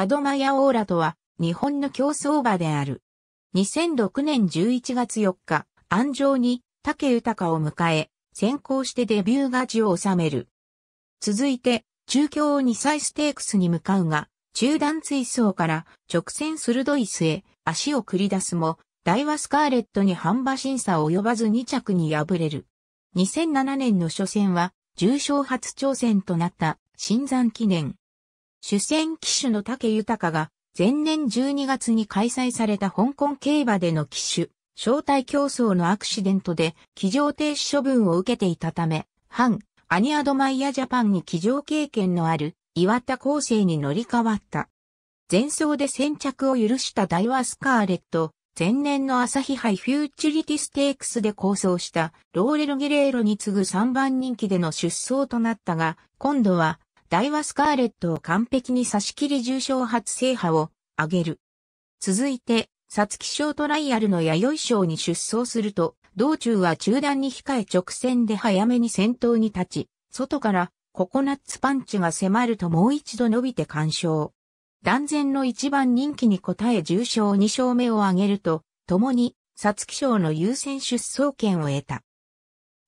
アドマヤオーラとは、日本の競走馬である。2006年11月4日、安城に竹豊を迎え、先行してデビュー勝ちを収める。続いて、中京を2歳ステークスに向かうが、中段追走から直線鋭い末、足を繰り出すも、大ワスカーレットに半馬審査を及ばず2着に敗れる。2007年の初戦は、重賞初挑戦となった、新山記念、主戦騎手の竹豊が前年12月に開催された香港競馬での騎手、招待競争のアクシデントで騎乗停止処分を受けていたため、反アニアドマイヤジャパンに騎乗経験のある岩田厚成に乗り換わった。前走で先着を許したダイワスカーレット、前年の朝日杯フューチュリティステークスで構想したローレル・ギレーロに次ぐ3番人気での出走となったが、今度は大ワスカーレットを完璧に差し切り重賞初制覇を挙げる。続いて、サツキ賞トライアルの弥生賞に出走すると、道中は中断に控え直線で早めに先頭に立ち、外からココナッツパンチが迫るともう一度伸びて干渉。断然の一番人気に応え重賞二勝目を挙げると、共に、サツキ賞の優先出走権を得た。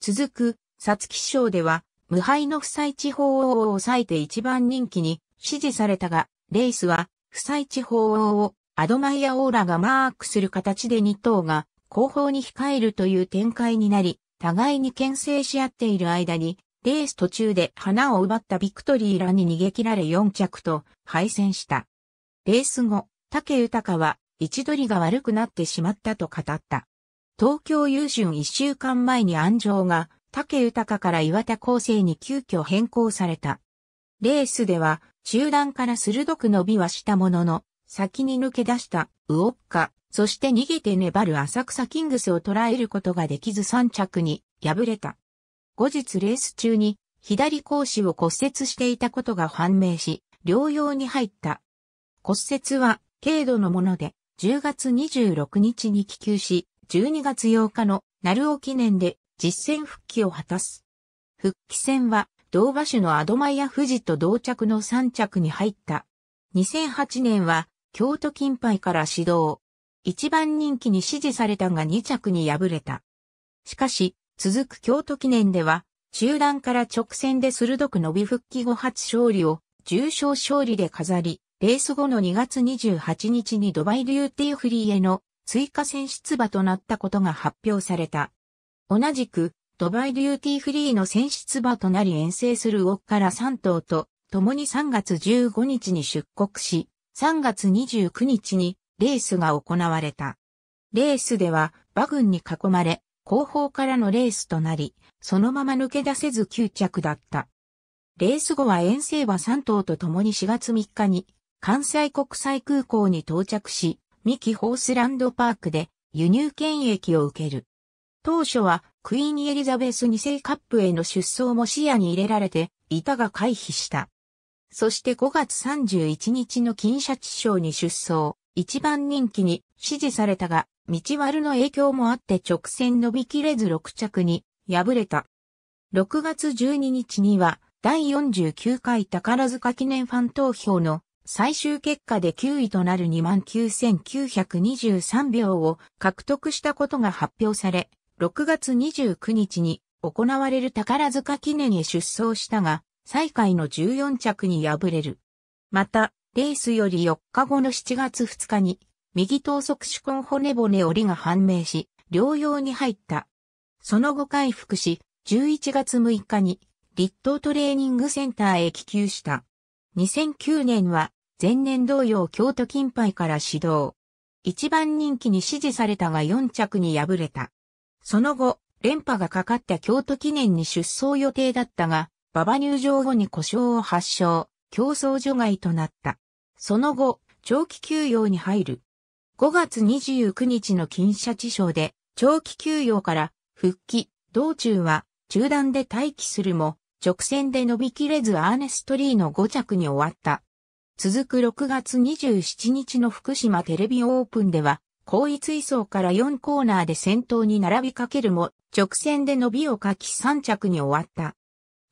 続く、サツキ賞では、無敗の夫妻地方王を抑えて一番人気に支持されたが、レースは、夫妻地方王をアドマイアオーラがマークする形で2頭が後方に控えるという展開になり、互いに牽制し合っている間に、レース途中で花を奪ったビクトリーらに逃げ切られ4着と敗戦した。レース後、竹豊は位置取りが悪くなってしまったと語った。東京優春1週間前に安城が竹豊から岩田構成に急遽変更された。レースでは、中段から鋭く伸びはしたものの、先に抜け出したウオッカ、そして逃げて粘る浅草キングスを捉えることができず3着に敗れた。後日レース中に左格子を骨折していたことが判明し、療養に入った。骨折は軽度のもので、10月26日に帰球し、12月8日の鳴尾記念で実戦復帰を果たす。復帰戦は、同馬種のアドマイヤ富士と同着の3着に入った。2008年は、京都金杯から始動。一番人気に支持されたが2着に敗れた。しかし、続く京都記念では、中段から直線で鋭く伸び復帰後初勝利を、重賞勝利で飾り、レース後の2月28日にドバイ流ーティーフリーへの追加選出馬となったことが発表された。同じく、ドバイデューティーフリーの選出馬となり遠征するウォッカラ3頭と、共に3月15日に出国し、3月29日にレースが行われた。レースでは馬群に囲まれ、後方からのレースとなり、そのまま抜け出せず9着だった。レース後は遠征馬3頭と共に4月3日に関西国際空港に到着し、ミキホースランドパークで輸入権益を受ける。当初はクイーンエリザベス2世カップへの出走も視野に入れられて、いたが回避した。そして5月31日の金シャチ賞に出走、一番人気に支持されたが、道悪の影響もあって直線伸びきれず6着に敗れた。6月12日には、第49回宝塚記念ファン投票の最終結果で9位となる29,923票を獲得したことが発表され、6月29日に行われる宝塚記念へ出走したが、最下位の14着に敗れる。また、レースより4日後の7月2日に、右等速手根骨骨折りが判明し、療養に入った。その後回復し、11月6日に、立東トレーニングセンターへ帰球した。2009年は、前年同様京都金杯から始動。一番人気に支持されたが4着に敗れた。その後、連覇がかかった京都記念に出走予定だったが、馬場入場後に故障を発症、競争除外となった。その後、長期休養に入る。5月29日の金社地賞で、長期休養から復帰、道中は中断で待機するも、直線で伸びきれずアーネストリーの5着に終わった。続く6月27日の福島テレビオープンでは、後位追走から4コーナーで先頭に並びかけるも、直線で伸びをかき3着に終わった。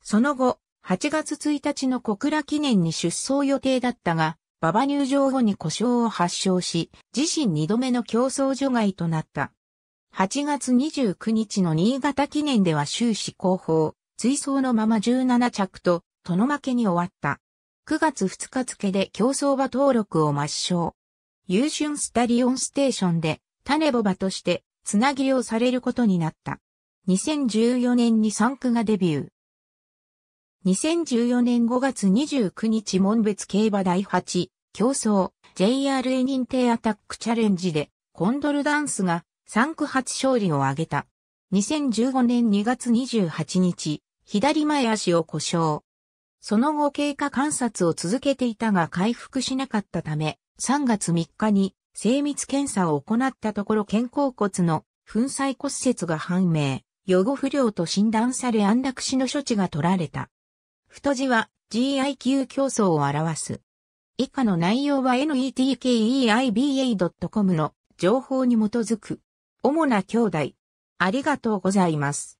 その後、8月1日の小倉記念に出走予定だったが、馬場入場後に故障を発症し、自身2度目の競争除外となった。8月29日の新潟記念では終始後方、追走のまま17着と、殿負けに終わった。9月2日付で競争馬登録を抹消。優春スタリオンステーションで、種ボバとして、つなぎをされることになった。2014年に3区がデビュー。2014年5月29日門別競馬第8競争 JRA 認定アタックチャレンジでコンドルダンスが3区初勝利を挙げた。2015年2月28日、左前足を故障。その後経過観察を続けていたが回復しなかったため、3月3日に精密検査を行ったところ肩甲骨の粉砕骨折が判明、予後不良と診断され安楽死の処置が取られた。太字は GIQ 競争を表す。以下の内容は netkeiba.com の情報に基づく。主な兄弟。ありがとうございます。